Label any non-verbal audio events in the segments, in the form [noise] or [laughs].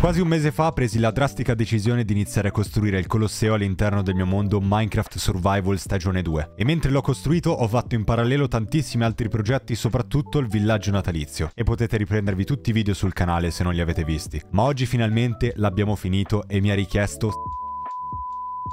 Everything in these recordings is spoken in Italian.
Quasi un mese fa presi la drastica decisione di iniziare a costruire il Colosseo all'interno del mio mondo Minecraft Survival Stagione 2 e mentre l'ho costruito ho fatto in parallelo tantissimi altri progetti, soprattutto il villaggio natalizio e potete riprendervi tutti i video sul canale se non li avete visti. Ma oggi finalmente l'abbiamo finito e mi ha richiesto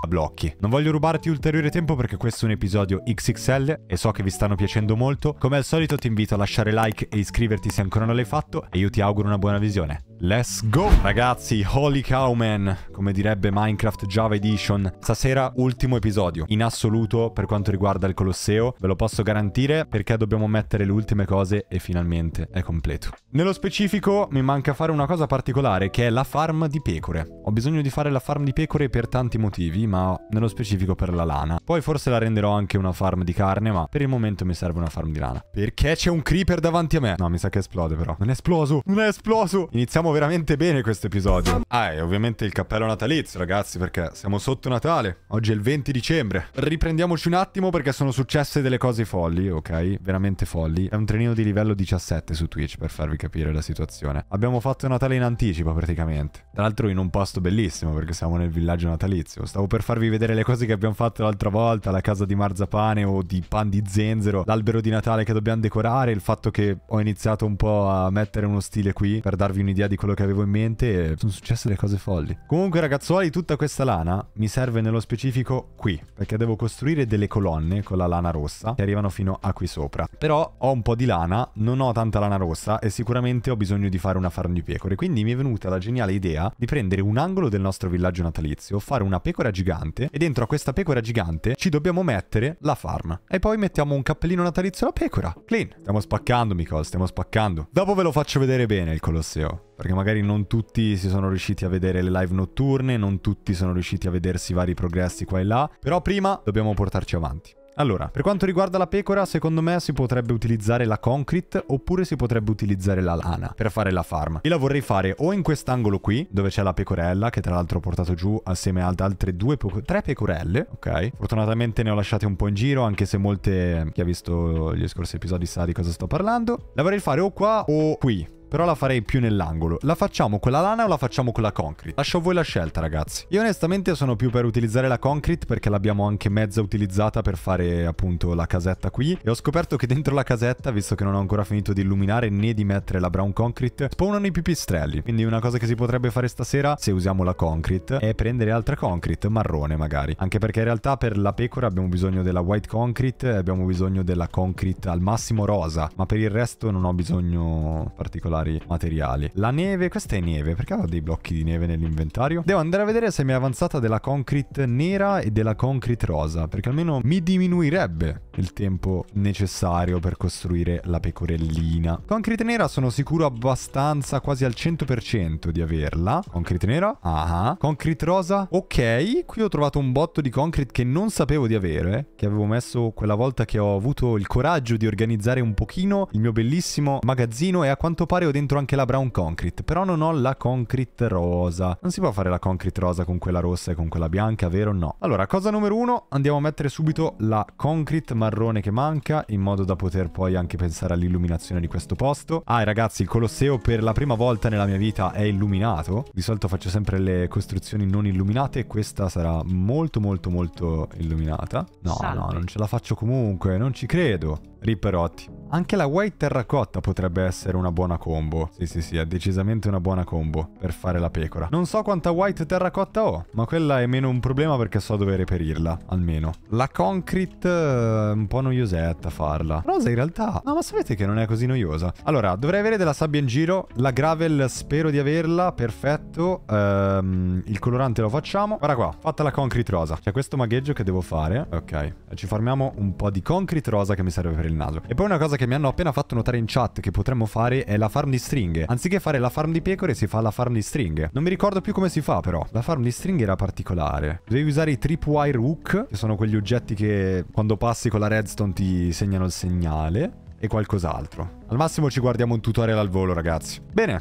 a blocchi. Non voglio rubarti ulteriore tempo perché questo è un episodio XXL e so che vi stanno piacendo molto. Come al solito ti invito a lasciare like e iscriverti se ancora non l'hai fatto e io ti auguro una buona visione. Let's go! Ragazzi, holy cow man, come direbbe Minecraft Java Edition. Stasera ultimo episodio, in assoluto per quanto riguarda il Colosseo, ve lo posso garantire perché dobbiamo mettere le ultime cose e finalmente è completo. Nello specifico mi manca fare una cosa particolare che è la farm di pecore. Ho bisogno di fare la farm di pecore per tanti motivi, ma nello specifico per la lana. Poi forse la renderò anche una farm di carne, ma per il momento mi serve una farm di lana. Perché c'è un creeper davanti a me? No, mi sa che esplode però. Non è esploso! Non è esploso! Iniziamo chiudiamo veramente bene questo episodio. Ah, e ovviamente il cappello natalizio, ragazzi, perché siamo sotto Natale. Oggi è il 20 dicembre. Riprendiamoci un attimo perché sono successe delle cose folli, ok? Veramente folli. È un trenino di livello 17 su Twitch, per farvi capire la situazione. Abbiamo fatto Natale in anticipo, praticamente. Tra l'altro in un posto bellissimo, perché siamo nel villaggio natalizio. Stavo per farvi vedere le cose che abbiamo fatto l'altra volta, la casa di marzapane o di pan di zenzero, l'albero di Natale che dobbiamo decorare, il fatto che ho iniziato un po' a mettere uno stile qui per darvi un'idea di di quello che avevo in mente e sono successe delle cose folli. Comunque ragazzuoli, tutta questa lana mi serve nello specifico qui, perché devo costruire delle colonne con la lana rossa che arrivano fino a qui sopra. Però ho un po' di lana, non ho tanta lana rossa e sicuramente ho bisogno di fare una farm di pecore, quindi mi è venuta la geniale idea di prendere un angolo del nostro villaggio natalizio, fare una pecora gigante e dentro a questa pecora gigante ci dobbiamo mettere la farm. E poi mettiamo un cappellino natalizio alla pecora. Clean. Stiamo spaccando, Micol, stiamo spaccando. Dopo ve lo faccio vedere bene il Colosseo perché magari non tutti si sono riusciti a vedere le live notturne, non tutti sono riusciti a vedersi vari progressi qua e là, però prima dobbiamo portarci avanti. Allora, per quanto riguarda la pecora, secondo me si potrebbe utilizzare la concrete oppure si potrebbe utilizzare la lana per fare la farm. Io la vorrei fare o in quest'angolo qui, dove c'è la pecorella, che tra l'altro ho portato giù assieme ad altre due, peco tre pecorelle, ok? Fortunatamente ne ho lasciate un po' in giro, anche se molte, chi ha visto gli scorsi episodi sa di cosa sto parlando. La vorrei fare o qua o qui, però la farei più nell'angolo. La facciamo con la lana o la facciamo con la concrete? Lascio a voi la scelta, ragazzi. Io onestamente sono più per utilizzare la concrete perché l'abbiamo anche mezza utilizzata per fare appunto la casetta qui. E ho scoperto che dentro la casetta, visto che non ho ancora finito di illuminare né di mettere la brown concrete, spawnano i pipistrelli. Quindi una cosa che si potrebbe fare stasera, se usiamo la concrete, è prendere altra concrete, marrone magari. Anche perché in realtà per la pecora abbiamo bisogno della white concrete, abbiamo bisogno della concrete al massimo rosa. Ma per il resto non ho bisogno particolare particolari materiali. La neve, questa è neve, perché ho dei blocchi di neve nell'inventario? Devo andare a vedere se mi è avanzata della concrete nera e della concrete rosa, perché almeno mi diminuirebbe il tempo necessario per costruire la pecorellina. Concrete nera sono sicuro abbastanza, quasi al 100% di averla. Concrete nera, ah, concrete rosa, ok. Qui ho trovato un botto di concrete che non sapevo di avere, che avevo messo quella volta che ho avuto il coraggio di organizzare un pochino il mio bellissimo magazzino e a quanto pare fare ho dentro anche la brown concrete, però non ho la concrete rosa. Non si può fare la concrete rosa con quella rossa e con quella bianca, vero? No. Allora, cosa numero uno, andiamo a mettere subito la concrete marrone che manca, in modo da poter poi anche pensare all'illuminazione di questo posto. Ah, ragazzi, il Colosseo per la prima volta nella mia vita è illuminato. Di solito faccio sempre le costruzioni non illuminate e questa sarà molto molto molto illuminata. No, Salve. no, non ce la faccio comunque, non ci credo. Ripperotti. Anche la white terracotta potrebbe essere una buona combo. Sì, sì, sì, è decisamente una buona combo per fare la pecora. Non so quanta white terracotta ho, ma quella è meno un problema perché so dove reperirla, almeno. La concrete è eh, un po' noiosetta farla. Rosa in realtà... No, ma sapete che non è così noiosa. Allora, dovrei avere della sabbia in giro. La gravel spero di averla, perfetto. Ehm, il colorante lo facciamo. Guarda qua, fatta la concrete rosa. C'è questo magheggio che devo fare. Ok, ci farmiamo un po' di concrete rosa che mi serve per il naso. E poi una cosa che che mi hanno appena fatto notare in chat che potremmo fare è la farm di stringhe. Anziché fare la farm di pecore si fa la farm di stringhe. Non mi ricordo più come si fa però. La farm di stringhe era particolare. Dovevi usare i tripwire hook, che sono quegli oggetti che quando passi con la redstone ti segnano il segnale. E qualcos'altro. Al massimo ci guardiamo un tutorial al volo ragazzi. Bene,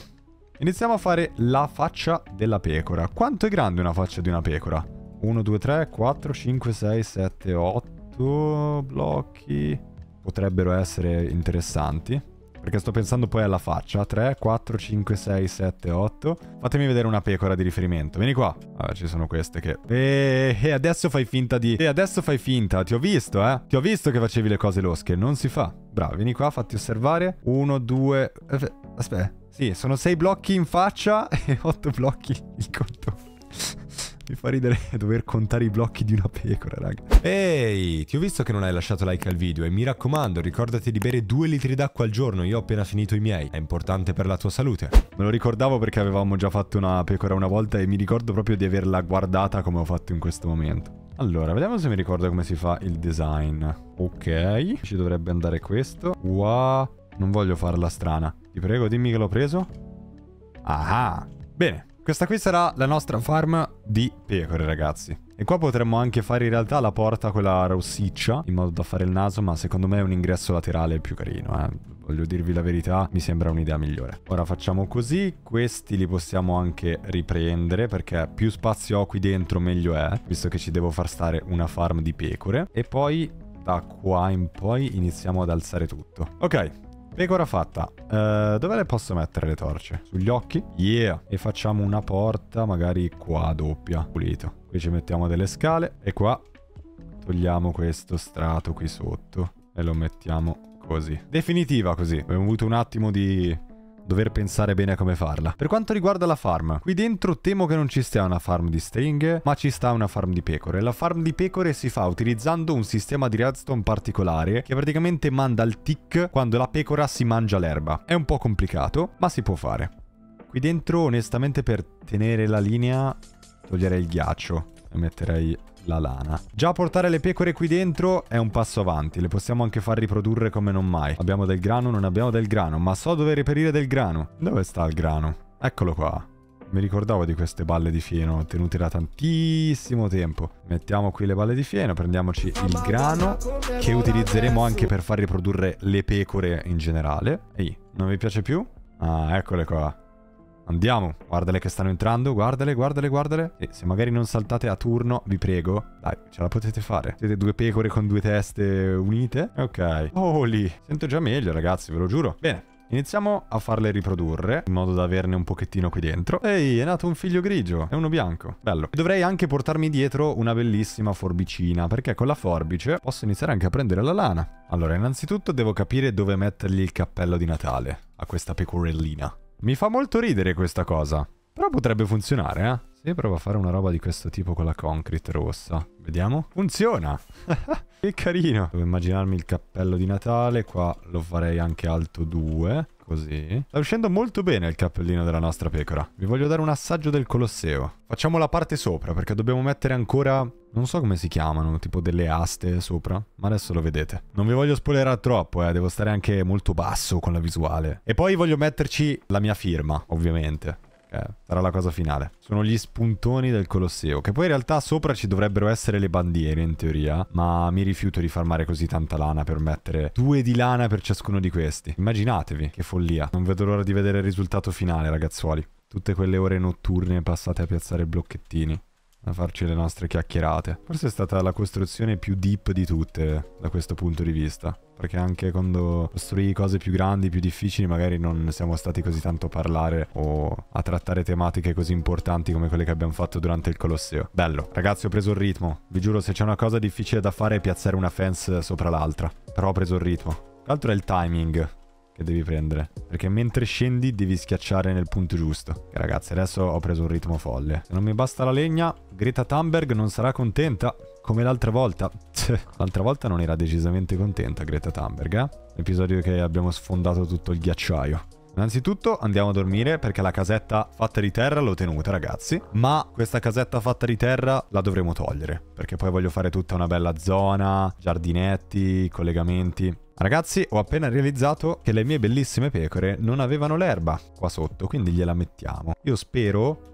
Iniziamo a fare la faccia della pecora. Quanto è grande una faccia di una pecora? 1, 2, 3, 4, 5, 6, 7, 8 blocchi potrebbero essere interessanti. Perché sto pensando poi alla faccia. 3, 4, 5, 6, 7, 8. Fatemi vedere una pecora di riferimento. Vieni qua. Vabbè, ci sono queste che... E, e adesso fai finta di... E adesso fai finta. Ti ho visto, eh. Ti ho visto che facevi le cose losche. Non si fa. Bravo, vieni qua, fatti osservare. 1, 2... Eh, aspetta. Eh. Sì, sono 6 blocchi in faccia [laughs] e 8 blocchi il conto. Mi fa ridere [laughs] dover contare i blocchi di una pecora, raga. Ehi, ti ho visto che non hai lasciato like al video e mi raccomando, ricordati di bere due litri d'acqua al giorno, io ho appena finito i miei. È importante per la tua salute. Me lo ricordavo perché avevamo già fatto una pecora una volta e mi ricordo proprio di averla guardata come ho fatto in questo momento. Allora, vediamo se mi ricordo come si fa il design. Ok, ci dovrebbe andare questo. Qua... non voglio farla strana. Ti prego, dimmi che l'ho preso. Ah, bene. Questa qui sarà la nostra farm di pecore, ragazzi. E qua potremmo anche fare in realtà la porta quella rossiccia, in modo da fare il naso, ma secondo me un ingresso laterale è più carino, eh. Voglio dirvi la verità, mi sembra un'idea migliore. Ora facciamo così, questi li possiamo anche riprendere, perché più spazio ho qui dentro meglio è, visto che ci devo far stare una farm di pecore. E poi da qua in poi iniziamo ad alzare tutto. Ok, Pecora fatta. Uh, dove le posso mettere le torce? Sugli occhi? Yeah. E facciamo una porta magari qua doppia. Pulito. Qui ci mettiamo delle scale. E qua togliamo questo strato qui sotto. E lo mettiamo così. Definitiva così. Abbiamo avuto un attimo di dover pensare bene a come farla. Per quanto riguarda la farm, qui dentro temo che non ci stia una farm di stringhe, ma ci sta una farm di pecore. La farm di pecore si fa utilizzando un sistema di redstone particolare che praticamente manda il tick quando la pecora si mangia l'erba. È un po' complicato, ma si può fare. Qui dentro, onestamente, per tenere la linea, toglierei il ghiaccio e metterei la lana. Già portare le pecore qui dentro è un passo avanti, le possiamo anche far riprodurre come non mai. Abbiamo del grano, non abbiamo del grano, ma so dove reperire del grano. Dove sta il grano? Eccolo qua. Mi ricordavo di queste balle di fieno tenute da tantissimo tempo. Mettiamo qui le balle di fieno, prendiamoci il grano che utilizzeremo anche per far riprodurre le pecore in generale. Ehi, non vi piace più? Ah, eccole qua. Andiamo, guardale che stanno entrando, guardale, guardale, guardale. E se magari non saltate a turno, vi prego, dai, ce la potete fare. Siete due pecore con due teste unite. Ok. Oh lì, sento già meglio ragazzi, ve lo giuro. Bene, Iniziamo a farle riprodurre in modo da averne un pochettino qui dentro. Ehi, è nato un figlio grigio e uno bianco. Bello. E Dovrei anche portarmi dietro una bellissima forbicina perché con la forbice posso iniziare anche a prendere la lana. Allora, innanzitutto devo capire dove mettergli il cappello di Natale a questa pecorellina. Mi fa molto ridere questa cosa. Però potrebbe funzionare, eh? Se io provo a fare una roba di questo tipo con la concrete rossa. Vediamo. Funziona! [laughs] che carino! Devo immaginarmi il cappello di Natale. Qua lo farei anche alto 2. Così. Sta uscendo molto bene il cappellino della nostra pecora. Vi voglio dare un assaggio del Colosseo. Facciamo la parte sopra, perché dobbiamo mettere ancora... Non so come si chiamano, tipo delle aste sopra, ma adesso lo vedete. Non vi voglio spoilerare troppo, eh, devo stare anche molto basso con la visuale. E poi voglio metterci la mia firma, ovviamente. Eh, sarà la cosa finale. Sono gli spuntoni del Colosseo, che poi in realtà sopra ci dovrebbero essere le bandiere in teoria, ma mi rifiuto di farmare così tanta lana per mettere due di lana per ciascuno di questi. Immaginatevi, che follia. Non vedo l'ora di vedere il risultato finale, ragazzuoli. Tutte quelle ore notturne passate a piazzare blocchettini a farci le nostre chiacchierate. Forse è stata la costruzione più deep di tutte da questo punto di vista, perché anche quando costruì cose più grandi, più difficili, magari non siamo stati così tanto a parlare o a trattare tematiche così importanti come quelle che abbiamo fatto durante il Colosseo. Bello. Ragazzi, ho preso il ritmo. Vi giuro, se c'è una cosa difficile da fare è piazzare una fence sopra l'altra. Però ho preso il ritmo. L'altro è il timing che devi prendere. Perché mentre scendi devi schiacciare nel punto giusto. E ragazzi, adesso ho preso un ritmo folle. Se non mi basta la legna, Greta Thunberg non sarà contenta come l'altra volta. l'altra volta non era decisamente contenta Greta Thunberg, eh? L'episodio che abbiamo sfondato tutto il ghiacciaio. Innanzitutto andiamo a dormire perché la casetta fatta di terra l'ho tenuta ragazzi, ma questa casetta fatta di terra la dovremo togliere perché poi voglio fare tutta una bella zona, giardinetti, collegamenti. Ragazzi, ho appena realizzato che le mie bellissime pecore non avevano l'erba qua sotto, quindi gliela mettiamo. Io spero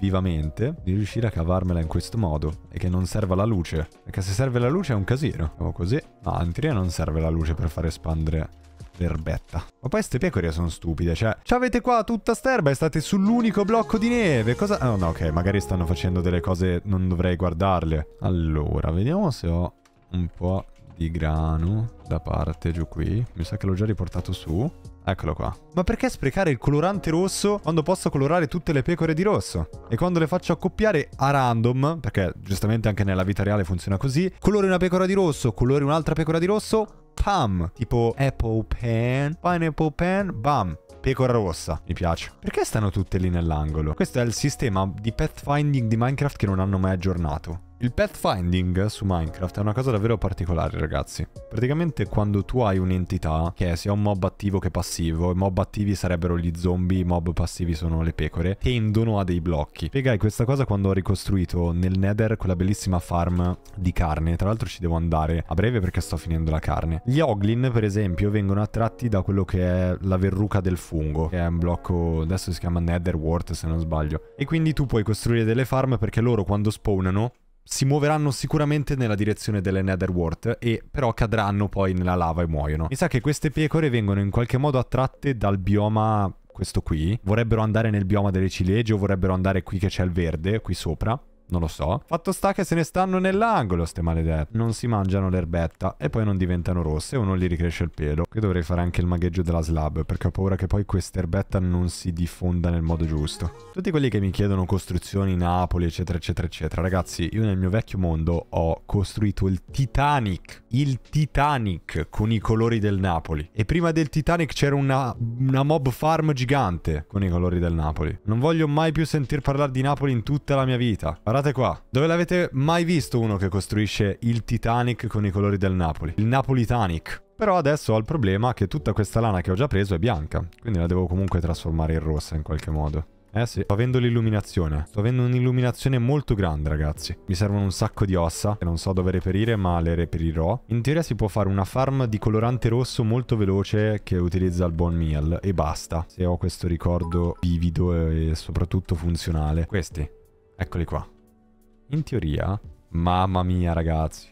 vivamente di riuscire a cavarmela in questo modo e che non serva la luce, perché se serve la luce è un casino. O così. No, in teoria non serve la luce per far espandere l'erbetta. Ma poi queste pecore sono stupide, cioè, avete qua tutta sterba e state sull'unico blocco di neve, cosa... Oh no, ok, magari stanno facendo delle cose, non dovrei guardarle. Allora, vediamo se ho un po' di grano da parte giù qui. Mi sa che l'ho già riportato su. Eccolo qua. Ma perché sprecare il colorante rosso quando posso colorare tutte le pecore di rosso? E quando le faccio accoppiare a random, perché giustamente anche nella vita reale funziona così, colori una pecora di rosso, colori un'altra pecora di rosso, pam! Tipo apple pen, pineapple pen, bam! Pecora rossa, mi piace. Perché stanno tutte lì nell'angolo? Questo è il sistema di pathfinding di Minecraft che non hanno mai aggiornato. Il pathfinding su Minecraft è una cosa davvero particolare, ragazzi. Praticamente quando tu hai un'entità, che sia un mob attivo che passivo, i mob attivi sarebbero gli zombie, i mob passivi sono le pecore, tendono a dei blocchi. Spiegai questa cosa quando ho ricostruito nel Nether quella bellissima farm di carne. Tra l'altro ci devo andare a breve perché sto finendo la carne. Gli oglin, per esempio, vengono attratti da quello che è la verruca del fungo, che è un blocco, adesso si chiama Netherwort se non sbaglio. E quindi tu puoi costruire delle farm perché loro quando spawnano si muoveranno sicuramente nella direzione delle Netherworld e però cadranno poi nella lava e muoiono. Mi sa che queste pecore vengono in qualche modo attratte dal bioma questo qui, vorrebbero andare nel bioma delle ciliegie o vorrebbero andare qui che c'è il verde, qui sopra, non lo so. Fatto sta che se ne stanno nell'angolo, ste maledette. Non si mangiano l'erbetta e poi non diventano rosse o non gli ricresce il pelo. Qui dovrei fare anche il magheggio della slab, perché ho paura che poi questa erbetta non si diffonda nel modo giusto. Tutti quelli che mi chiedono costruzioni, Napoli, eccetera, eccetera, eccetera. Ragazzi, io nel mio vecchio mondo ho costruito il Titanic. Il Titanic con i colori del Napoli. E prima del Titanic c'era una, una mob farm gigante con i colori del Napoli. Non voglio mai più sentir parlare di Napoli in tutta la mia vita. Farà guardate qua. Dove l'avete mai visto uno che costruisce il Titanic con i colori del Napoli? Il Napolitanic. Però adesso ho il problema che tutta questa lana che ho già preso è bianca, quindi la devo comunque trasformare in rossa in qualche modo. Eh sì, sto avendo l'illuminazione. Sto avendo un'illuminazione molto grande, ragazzi. Mi servono un sacco di ossa, che non so dove reperire, ma le reperirò. In teoria si può fare una farm di colorante rosso molto veloce che utilizza il bone meal, e basta. Se ho questo ricordo vivido e soprattutto funzionale. Questi, eccoli qua. In teoria, mamma mia ragazzi,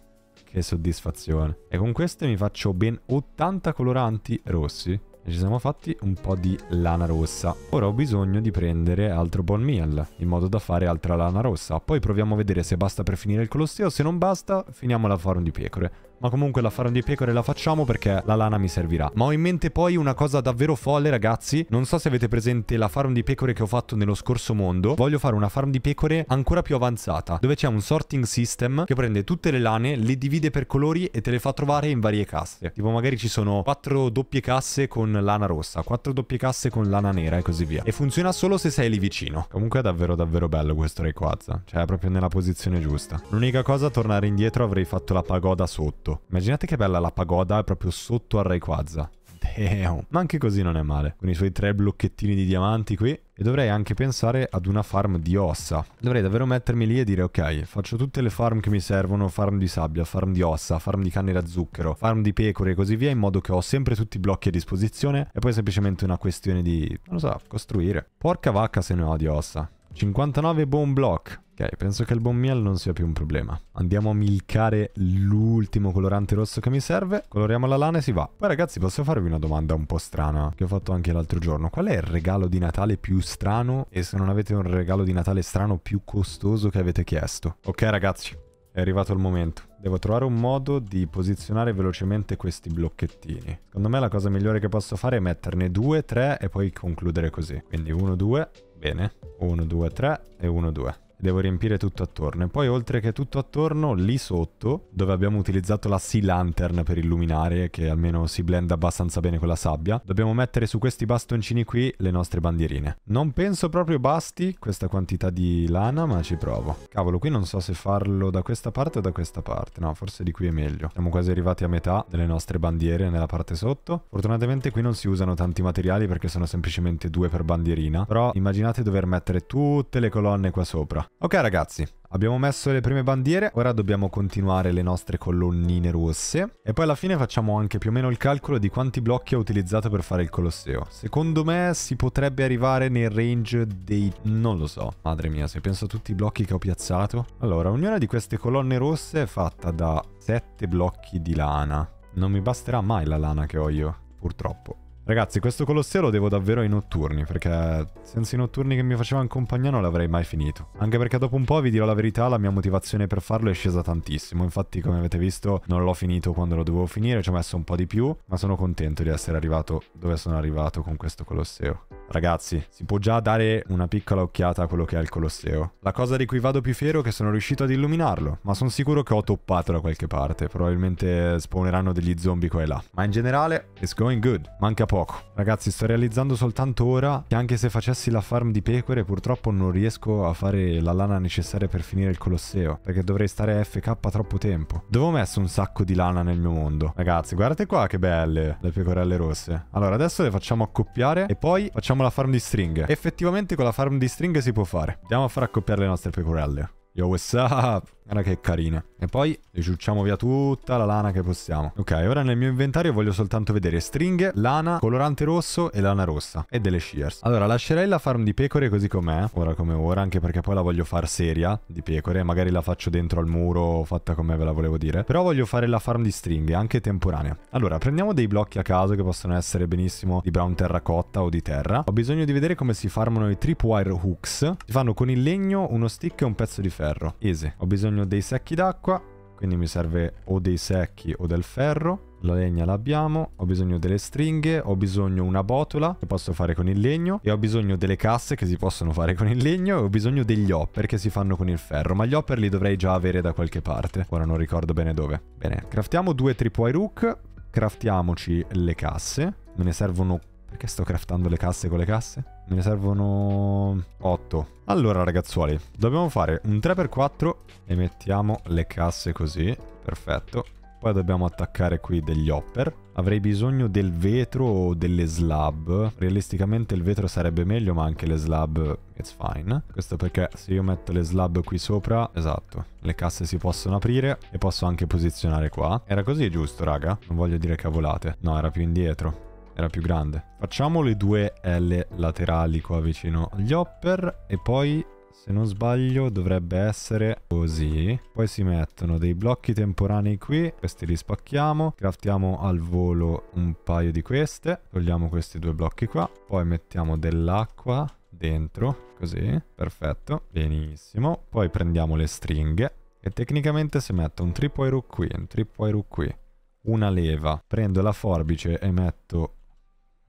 che soddisfazione. E con queste mi faccio ben 80 coloranti rossi. E ci siamo fatti un po' di lana rossa. Ora ho bisogno di prendere altro bone meal, in modo da fare altra lana rossa. Poi proviamo a vedere se basta per finire il colosseo, se non basta finiamola a farm di pecore ma comunque la farm di pecore la facciamo perché la lana mi servirà. Ma ho in mente poi una cosa davvero folle ragazzi, non so se avete presente la farm di pecore che ho fatto nello scorso mondo, voglio fare una farm di pecore ancora più avanzata, dove c'è un sorting system che prende tutte le lane, le divide per colori e te le fa trovare in varie casse. Tipo magari ci sono quattro doppie casse con lana rossa, quattro doppie casse con lana nera e così via. E funziona solo se sei lì vicino. Comunque è davvero davvero bello questo Rayquaza, cioè è proprio nella posizione giusta. L'unica cosa, tornare indietro avrei fatto la pagoda sotto sotto. Immaginate che bella la pagoda proprio sotto al Rayquaza. Damn. Ma anche così non è male. Con i suoi tre blocchettini di diamanti qui. E dovrei anche pensare ad una farm di ossa. Dovrei davvero mettermi lì e dire ok, faccio tutte le farm che mi servono, farm di sabbia, farm di ossa, farm di canne da zucchero, farm di pecore e così via, in modo che ho sempre tutti i blocchi a disposizione e poi è semplicemente una questione di, non lo so, costruire. Porca vacca se ne ho di ossa. 59 bone block penso che il buon miel non sia più un problema. Andiamo a milcare l'ultimo colorante rosso che mi serve. Coloriamo la lana e si va. Poi ragazzi, posso farvi una domanda un po' strana che ho fatto anche l'altro giorno. Qual è il regalo di Natale più strano e se non avete un regalo di Natale strano più costoso che avete chiesto? Ok ragazzi, è arrivato il momento. Devo trovare un modo di posizionare velocemente questi blocchettini. Secondo me la cosa migliore che posso fare è metterne due, tre e poi concludere così. Quindi uno, due, bene. Uno, due, tre e uno, due devo riempire tutto attorno. E poi oltre che tutto attorno, lì sotto, dove abbiamo utilizzato la Sea Lantern per illuminare, che almeno si blenda abbastanza bene con la sabbia, dobbiamo mettere su questi bastoncini qui le nostre bandierine. Non penso proprio basti questa quantità di lana, ma ci provo. Cavolo, qui non so se farlo da questa parte o da questa parte. No, forse di qui è meglio. Siamo quasi arrivati a metà delle nostre bandiere nella parte sotto. Fortunatamente qui non si usano tanti materiali perché sono semplicemente due per bandierina. Però immaginate dover mettere tutte le colonne qua sopra. Ok ragazzi, abbiamo messo le prime bandiere, ora dobbiamo continuare le nostre colonnine rosse e poi alla fine facciamo anche più o meno il calcolo di quanti blocchi ho utilizzato per fare il Colosseo. Secondo me si potrebbe arrivare nel range dei... non lo so, madre mia, se penso a tutti i blocchi che ho piazzato. Allora, ognuna di queste colonne rosse è fatta da 7 blocchi di lana. Non mi basterà mai la lana che ho io, purtroppo. Ragazzi, questo Colosseo lo devo davvero ai notturni, perché senza i notturni che mi facevano compagnia non l'avrei mai finito. Anche perché dopo un po', vi dirò la verità, la mia motivazione per farlo è scesa tantissimo. Infatti, come avete visto, non l'ho finito quando lo dovevo finire, ci ho messo un po' di più, ma sono contento di essere arrivato dove sono arrivato con questo Colosseo. Ragazzi, si può già dare una piccola occhiata a quello che è il Colosseo. La cosa di cui vado più fiero è che sono riuscito ad illuminarlo, ma sono sicuro che ho toppato da qualche parte. Probabilmente spawneranno degli zombie qua e là. Ma in generale, it's going good. Manca poco. Ragazzi, sto realizzando soltanto ora che anche se facessi la farm di pecore, purtroppo non riesco a fare la lana necessaria per finire il Colosseo, perché dovrei stare FK troppo tempo. Dove ho messo un sacco di lana nel mio mondo? Ragazzi, guardate qua che belle le pecorelle rosse. Allora, adesso le facciamo accoppiare e poi facciamo facciamo la farm di stringhe. Effettivamente con la farm di stringhe si può fare. Andiamo a far accoppiare le nostre pecorelle. Yo, what's up? Guarda che carina. E poi riciucciamo via tutta la lana che possiamo. Ok, ora nel mio inventario voglio soltanto vedere stringhe, lana, colorante rosso e lana rossa. E delle shears. Allora, lascerei la farm di pecore così com'è. Ora come ora, anche perché poi la voglio far seria di pecore. Magari la faccio dentro al muro, fatta come ve la volevo dire. Però voglio fare la farm di stringhe, anche temporanea. Allora, prendiamo dei blocchi a caso che possono essere benissimo di brown terracotta o di terra. Ho bisogno di vedere come si farmano i tripwire hooks. Si fanno con il legno, uno stick e un pezzo di ferro. Easy. Ho bisogno bisogno dei secchi d'acqua, quindi mi serve o dei secchi o del ferro. La legna l'abbiamo, ho bisogno delle stringhe, ho bisogno una botola che posso fare con il legno e ho bisogno delle casse che si possono fare con il legno e ho bisogno degli hopper che si fanno con il ferro, ma gli hopper li dovrei già avere da qualche parte, ora non ricordo bene dove. Bene, craftiamo due tripoi rook, craftiamoci le casse, me ne servono... perché sto craftando le casse con le casse? Me ne servono 8. Allora ragazzuoli, dobbiamo fare un 3x4 e mettiamo le casse così, perfetto. Poi dobbiamo attaccare qui degli hopper. Avrei bisogno del vetro o delle slab. Realisticamente il vetro sarebbe meglio, ma anche le slab it's fine. Questo perché se io metto le slab qui sopra, esatto, le casse si possono aprire e posso anche posizionare qua. Era così giusto, raga? Non voglio dire cavolate. No, era più indietro era più grande. Facciamo le due L laterali qua vicino agli hopper e poi se non sbaglio dovrebbe essere così poi si mettono dei blocchi temporanei qui questi li spacchiamo craftiamo al volo un paio di queste togliamo questi due blocchi qua poi mettiamo dell'acqua dentro così perfetto benissimo poi prendiamo le stringhe e tecnicamente si mette un tripwire qui un tripwire qui una leva prendo la forbice e metto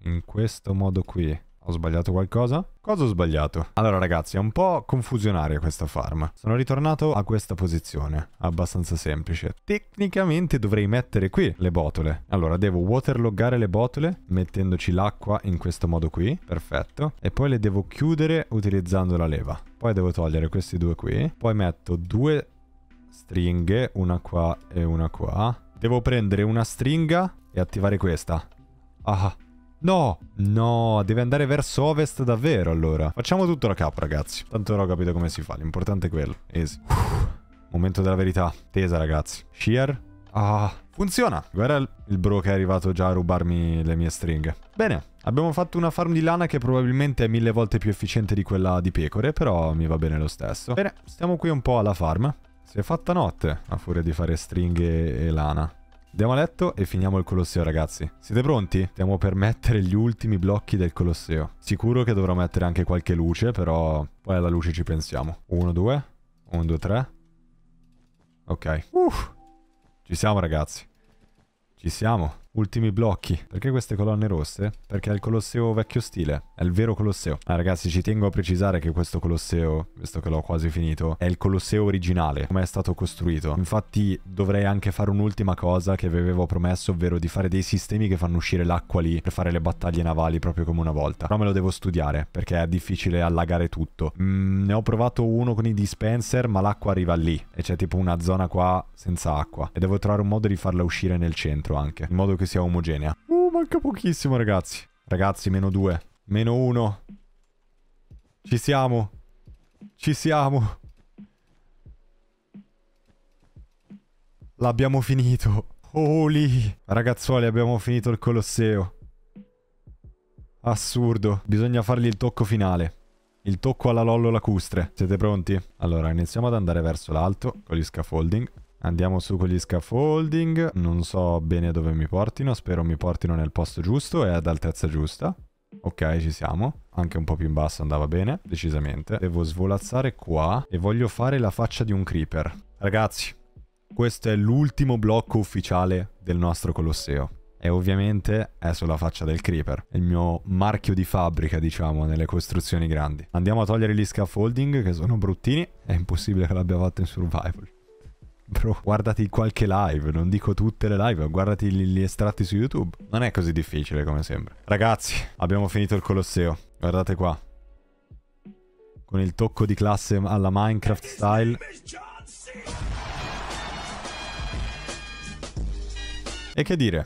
in questo modo qui. Ho sbagliato qualcosa? Cosa ho sbagliato? Allora ragazzi, è un po' confusionaria questa farm. Sono ritornato a questa posizione, abbastanza semplice. Tecnicamente dovrei mettere qui le botole. Allora devo waterloggare le botole mettendoci l'acqua in questo modo qui, perfetto. E poi le devo chiudere utilizzando la leva. Poi devo togliere questi due qui. Poi metto due stringhe, una qua e una qua. Devo prendere una stringa e attivare questa. Ah, No, no, deve andare verso ovest davvero allora. Facciamo tutto da capo ragazzi. Tanto ora ho capito come si fa, l'importante è quello. Easy. Momento della verità. Tesa ragazzi. Shear. Ah, funziona. Guarda il bro che è arrivato già a rubarmi le mie stringhe. Bene, abbiamo fatto una farm di lana che probabilmente è mille volte più efficiente di quella di pecore, però mi va bene lo stesso. Bene, stiamo qui un po' alla farm. Si è fatta notte a furia di fare stringhe e lana. Andiamo a letto e finiamo il Colosseo, ragazzi. Siete pronti? Stiamo per mettere gli ultimi blocchi del Colosseo. Sicuro che dovrò mettere anche qualche luce, però poi alla luce ci pensiamo. Uno, due. Uno, due, tre. Ok. Uff. Ci siamo, ragazzi. Ci siamo ultimi blocchi. Perché queste colonne rosse? Perché è il Colosseo vecchio stile, è il vero Colosseo. Ah ragazzi ci tengo a precisare che questo Colosseo, visto che l'ho quasi finito, è il Colosseo originale, come è stato costruito. Infatti dovrei anche fare un'ultima cosa che vi avevo promesso, ovvero di fare dei sistemi che fanno uscire l'acqua lì per fare le battaglie navali proprio come una volta. Però me lo devo studiare perché è difficile allagare tutto. Mm, ne ho provato uno con i dispenser ma l'acqua arriva lì e c'è tipo una zona qua senza acqua e devo trovare un modo di farla uscire nel centro anche, in modo che che sia omogenea. Uh, manca pochissimo, ragazzi. Ragazzi, meno due. Meno uno. Ci siamo. Ci siamo. L'abbiamo finito. Holy. Ragazzuoli, abbiamo finito il Colosseo. Assurdo. Bisogna fargli il tocco finale. Il tocco alla Lollo Lacustre. Siete pronti? Allora, iniziamo ad andare verso l'alto con gli scaffolding. Andiamo su con gli scaffolding, non so bene dove mi portino, spero mi portino nel posto giusto e ad altezza giusta. Ok, ci siamo. Anche un po' più in basso andava bene, decisamente. Devo svolazzare qua e voglio fare la faccia di un creeper. Ragazzi, questo è l'ultimo blocco ufficiale del nostro Colosseo. E ovviamente è sulla faccia del creeper. il mio marchio di fabbrica, diciamo, nelle costruzioni grandi. Andiamo a togliere gli scaffolding, che sono bruttini. È impossibile che l'abbia fatto in survival bro, guardati qualche live, non dico tutte le live, guardati gli estratti su YouTube. Non è così difficile come sembra. Ragazzi, abbiamo finito il Colosseo. Guardate qua. Con il tocco di classe alla Minecraft style. E che dire?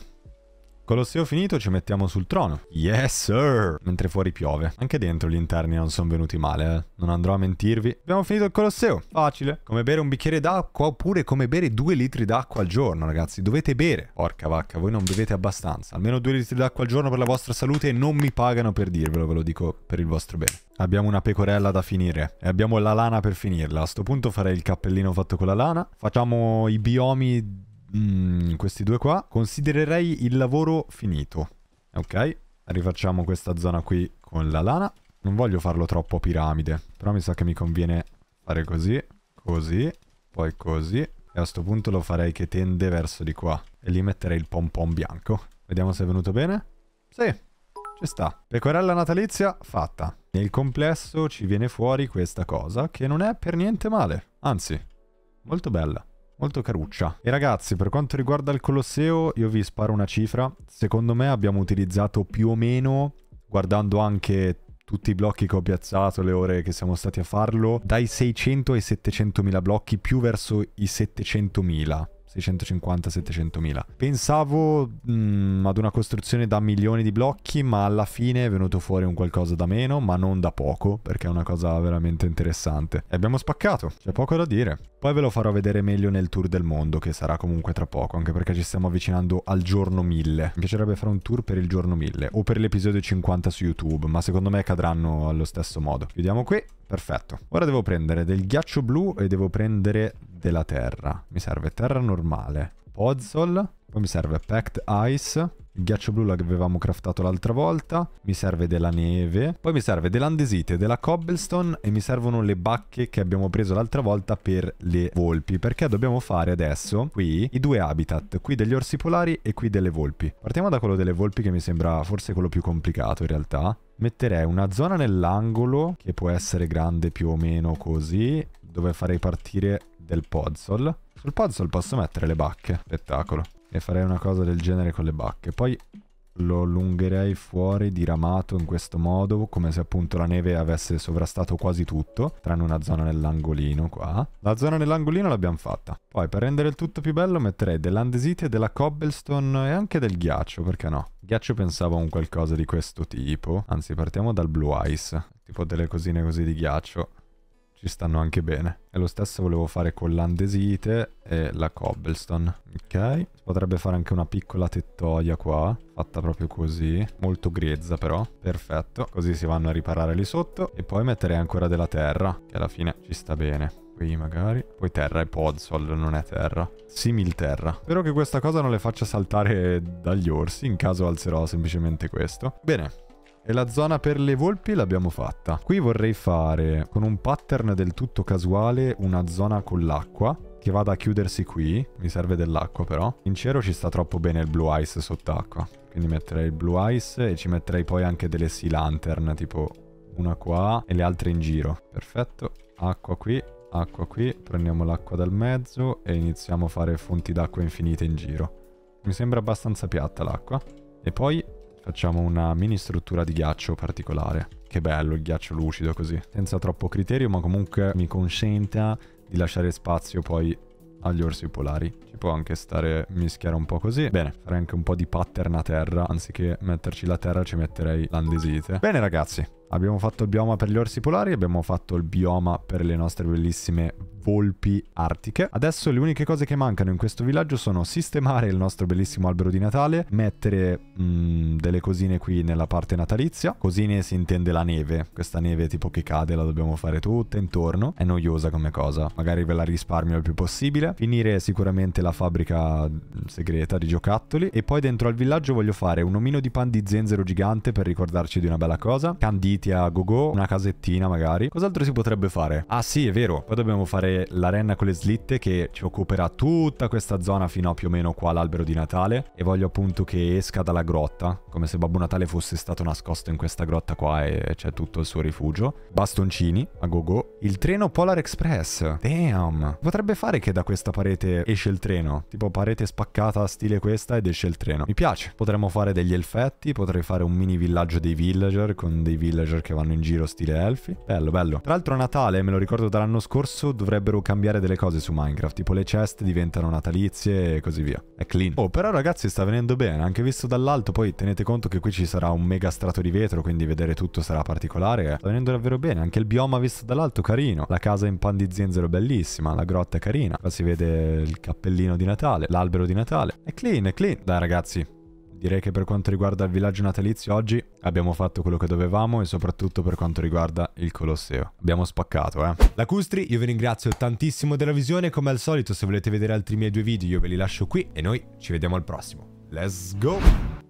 Colosseo finito ci mettiamo sul trono. Yes sir! Mentre fuori piove. Anche dentro gli interni non sono venuti male, eh. Non andrò a mentirvi. Abbiamo finito il Colosseo. Facile. Come bere un bicchiere d'acqua oppure come bere due litri d'acqua al giorno, ragazzi. Dovete bere. Porca vacca, voi non bevete abbastanza. Almeno due litri d'acqua al giorno per la vostra salute e non mi pagano per dirvelo, ve lo dico per il vostro bene. Abbiamo una pecorella da finire e abbiamo la lana per finirla. A questo punto farei il cappellino fatto con la lana. Facciamo i biomi mm, questi due qua, considererei il lavoro finito. Ok, rifacciamo questa zona qui con la lana. Non voglio farlo troppo piramide, però mi sa che mi conviene fare così, così, poi così. E a questo punto lo farei che tende verso di qua. E lì metterei il pom pom bianco. Vediamo se è venuto bene. Sì, ci sta. Pecorella natalizia fatta. Nel complesso ci viene fuori questa cosa che non è per niente male. Anzi, molto bella. Molto caruccia. E ragazzi, per quanto riguarda il Colosseo, io vi sparo una cifra. Secondo me abbiamo utilizzato più o meno, guardando anche tutti i blocchi che ho piazzato, le ore che siamo stati a farlo, dai 600 ai 700 mila blocchi, più verso i 700 mila 650-700 mila. Pensavo mm, ad una costruzione da milioni di blocchi, ma alla fine è venuto fuori un qualcosa da meno, ma non da poco, perché è una cosa veramente interessante. E abbiamo spaccato, c'è poco da dire. Poi ve lo farò vedere meglio nel tour del mondo, che sarà comunque tra poco, anche perché ci stiamo avvicinando al giorno 1000. Mi piacerebbe fare un tour per il giorno 1000 o per l'episodio 50 su YouTube, ma secondo me cadranno allo stesso modo. Chiudiamo qui, perfetto. Ora devo prendere del ghiaccio blu e devo prendere la terra. Mi serve terra normale, Pozzol, poi mi serve Packed Ice, il ghiaccio blu che avevamo craftato l'altra volta, mi serve della neve, poi mi serve dell'andesite, della cobblestone e mi servono le bacche che abbiamo preso l'altra volta per le volpi, perché dobbiamo fare adesso qui i due habitat, qui degli orsi polari e qui delle volpi. Partiamo da quello delle volpi che mi sembra forse quello più complicato in realtà. Metterei una zona nell'angolo che può essere grande più o meno così, dove farei partire del Pozzol. Sul Pozzol posso mettere le bacche, spettacolo. E farei una cosa del genere con le bacche. Poi lo allungherei fuori diramato in questo modo, come se appunto la neve avesse sovrastato quasi tutto, tranne una zona nell'angolino qua. La zona nell'angolino l'abbiamo fatta. Poi per rendere il tutto più bello metterei dell'andesite, della cobblestone e anche del ghiaccio, perché no? Ghiaccio pensavo a un qualcosa di questo tipo, anzi partiamo dal blue ice, tipo delle cosine così di ghiaccio ci stanno anche bene. E lo stesso volevo fare con l'andesite e la cobblestone. Ok. Si potrebbe fare anche una piccola tettoia qua, fatta proprio così. Molto grezza però. Perfetto. Così si vanno a riparare lì sotto. E poi metterei ancora della terra, che alla fine ci sta bene qui magari. Poi terra e podzol, non è terra. Simil terra. Spero che questa cosa non le faccia saltare dagli orsi, in caso alzerò semplicemente questo. Bene, e la zona per le volpi l'abbiamo fatta. Qui vorrei fare, con un pattern del tutto casuale, una zona con l'acqua che vada a chiudersi qui. Mi serve dell'acqua però. In cielo ci sta troppo bene il blue ice sott'acqua. Quindi metterei il blue ice e ci metterei poi anche delle sea lantern, tipo una qua e le altre in giro. Perfetto. Acqua qui, acqua qui. Prendiamo l'acqua dal mezzo e iniziamo a fare fonti d'acqua infinite in giro. Mi sembra abbastanza piatta l'acqua. E poi facciamo una mini struttura di ghiaccio particolare. Che bello il ghiaccio lucido così, senza troppo criterio ma comunque mi consente di lasciare spazio poi agli orsi polari. Ci può anche stare mischiare un po' così. Bene, farei anche un po' di pattern a terra. Anziché metterci la terra ci metterei l'andesite. Bene ragazzi, abbiamo fatto il bioma per gli orsi polari, abbiamo fatto il bioma per le nostre bellissime volpi artiche. Adesso le uniche cose che mancano in questo villaggio sono sistemare il nostro bellissimo albero di Natale, mettere mh, mm, delle cosine qui nella parte natalizia. Cosine si intende la neve, questa neve tipo che cade la dobbiamo fare tutta intorno. È noiosa come cosa, magari ve la risparmio il più possibile. Finire sicuramente la fabbrica mm, segreta di giocattoli e poi dentro al villaggio voglio fare un omino di pan di zenzero gigante per ricordarci di una bella cosa, canditi a gogo, una casettina magari. Cos'altro si potrebbe fare? Ah sì, è vero, poi dobbiamo fare l'arena con le slitte che ci occuperà tutta questa zona fino a più o meno qua all'albero di Natale e voglio appunto che esca dalla grotta, come se Babbo Natale fosse stato nascosto in questa grotta qua e c'è tutto il suo rifugio. Bastoncini, a go go. Il treno Polar Express, damn. Potrebbe fare che da questa parete esce il treno, tipo parete spaccata stile questa ed esce il treno. Mi piace, potremmo fare degli elfetti, potrei fare un mini villaggio dei villager con dei villager che vanno in giro stile elfi. Bello, bello. Tra l'altro Natale, me lo ricordo dall'anno scorso, dovrebbe potrebbero cambiare delle cose su Minecraft, tipo le chest diventano natalizie e così via. È clean. Oh, però ragazzi sta venendo bene, anche visto dall'alto, poi tenete conto che qui ci sarà un mega strato di vetro, quindi vedere tutto sarà particolare. Sta venendo davvero bene, anche il bioma visto dall'alto carino, la casa in pan di zenzero bellissima, la grotta è carina, qua si vede il cappellino di Natale, l'albero di Natale. È clean, è clean. Dai ragazzi, Direi che per quanto riguarda il villaggio natalizio oggi abbiamo fatto quello che dovevamo e soprattutto per quanto riguarda il Colosseo. Abbiamo spaccato, eh. Lacustri, io vi ringrazio tantissimo della visione, come al solito se volete vedere altri miei due video io ve li lascio qui e noi ci vediamo al prossimo. Let's go!